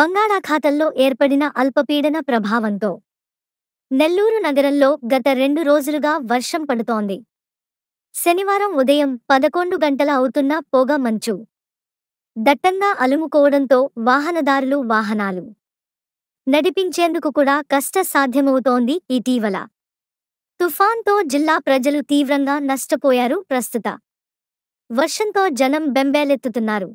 బంగాళాఖాతంలో ఏర్పడిన అల్పపీడన ప్రభావంతో నెల్లూరు నగరంలో గత రెండు రోజులుగా వర్షం పడుతోంది శనివారం ఉదయం పదకొండు గంటల అవుతున్న పొగ మంచు దట్టంగా అలుముకోవడంతో వాహనదారులు వాహనాలు నడిపించేందుకు కూడా కష్టసాధ్యమవుతోంది ఇటీవల తుఫాన్తో జిల్లా ప్రజలు తీవ్రంగా నష్టపోయారు ప్రస్తుత వర్షంతో జనం బెంబేలెత్తుతున్నారు